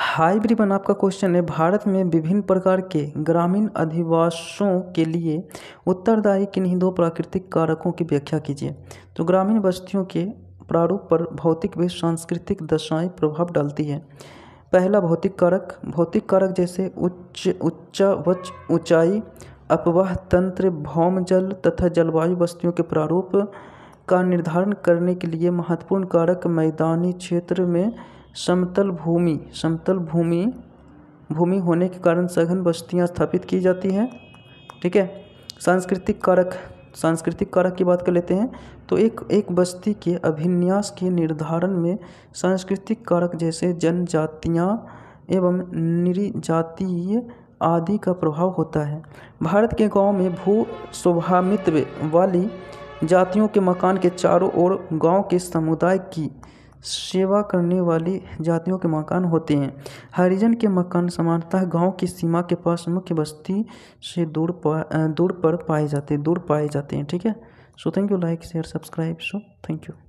high ब्रीवन आपका question है भारत में विभिन्न प्रकार के ग्रामीण अधिवासों के लिए उत्तरदायी किन्हीं दो प्राकृतिक कारकों की व्याख्या कीजिए तो ग्रामीण बस्तियों के प्रारूप पर भौतिक व सांस्कृतिक दशाएं प्रभाव डालती है पहला भौतिक कारक भौतिक कारक जैसे उच्च उच्चा वच ऊंचाई अपवाह तंत्र भौम जल तथा जलवायु बस्तियों के प्रारूप का निर्धारण करने के लिए महत्वपूर्ण कारक मैदानी क्षेत्र में समतल भूमि समतल भूमि भूमि होने के कारण सघन बस्तियाँ स्थापित की जाती हैं ठीक है सांस्कृतिक कारक सांस्कृतिक कारक की बात कर लेते हैं तो एक एक बस्ती के अभिन्यास के निर्धारण में सांस्कृतिक कारक जैसे जनजातियाँ एवं निरीजातीय आदि का प्रभाव होता है भारत के गांव में भू स्वभामित्व वाली जातियों के मकान के चारों ओर गांव के समुदाय की सेवा करने वाली जातियों के मकान होते हैं हरिजन के मकान सामान्यतः गांव की सीमा के पास मुख्य बस्ती से दूर पा दूर पर पाए जाते दूर पाए जाते हैं ठीक है so thank you like share subscribe so thank you